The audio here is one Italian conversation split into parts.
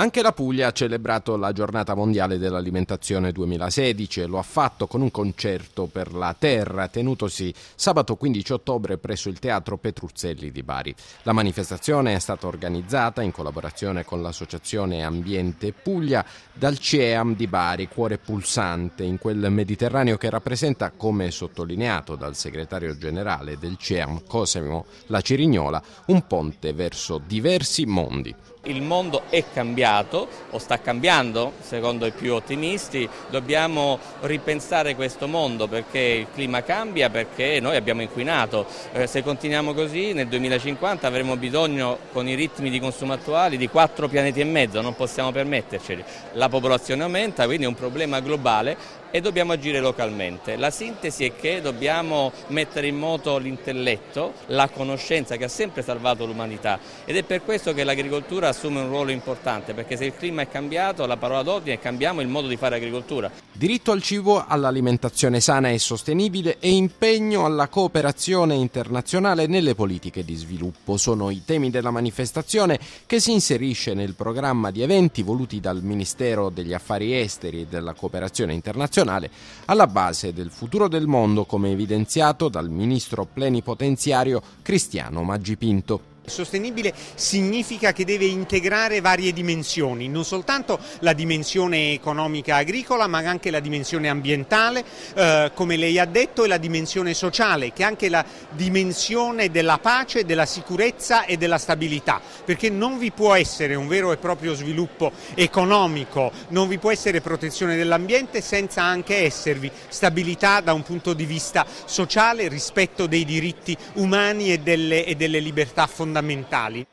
Anche la Puglia ha celebrato la giornata mondiale dell'alimentazione 2016 e lo ha fatto con un concerto per la terra tenutosi sabato 15 ottobre presso il Teatro Petruzzelli di Bari. La manifestazione è stata organizzata in collaborazione con l'associazione Ambiente Puglia dal CEAM di Bari, cuore pulsante in quel Mediterraneo che rappresenta, come sottolineato dal segretario generale del CEAM Cosimo La Cirignola, un ponte verso diversi mondi. Il mondo è cambiato o sta cambiando, secondo i più ottimisti, dobbiamo ripensare questo mondo perché il clima cambia, perché noi abbiamo inquinato. Eh, se continuiamo così nel 2050 avremo bisogno con i ritmi di consumo attuali di quattro pianeti e mezzo, non possiamo permetterceli. La popolazione aumenta, quindi è un problema globale e dobbiamo agire localmente. La sintesi è che dobbiamo mettere in moto l'intelletto, la conoscenza che ha sempre salvato l'umanità ed è per questo che l'agricoltura agricoltura assume un ruolo importante perché se il clima è cambiato la parola d'ordine è cambiamo il modo di fare agricoltura. Diritto al cibo, all'alimentazione sana e sostenibile e impegno alla cooperazione internazionale nelle politiche di sviluppo sono i temi della manifestazione che si inserisce nel programma di eventi voluti dal Ministero degli Affari Esteri e della Cooperazione Internazionale alla base del futuro del mondo come evidenziato dal ministro plenipotenziario Cristiano Maggipinto. Sostenibile significa che deve integrare varie dimensioni, non soltanto la dimensione economica agricola ma anche la dimensione ambientale, eh, come lei ha detto, e la dimensione sociale, che è anche la dimensione della pace, della sicurezza e della stabilità, perché non vi può essere un vero e proprio sviluppo economico, non vi può essere protezione dell'ambiente senza anche esservi stabilità da un punto di vista sociale, rispetto dei diritti umani e delle, e delle libertà fondamentali fondamentali.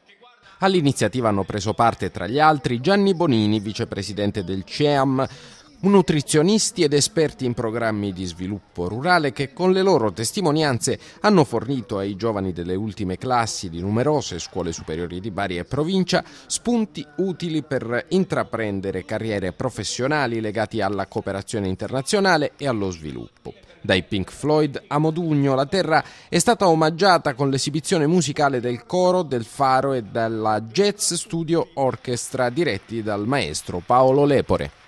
All'iniziativa hanno preso parte tra gli altri Gianni Bonini, vicepresidente del CEAM, nutrizionisti ed esperti in programmi di sviluppo rurale che con le loro testimonianze hanno fornito ai giovani delle ultime classi di numerose scuole superiori di Bari e provincia spunti utili per intraprendere carriere professionali legati alla cooperazione internazionale e allo sviluppo. Dai Pink Floyd a Modugno, la terra è stata omaggiata con l'esibizione musicale del coro, del faro e della Jazz Studio Orchestra diretti dal maestro Paolo Lepore.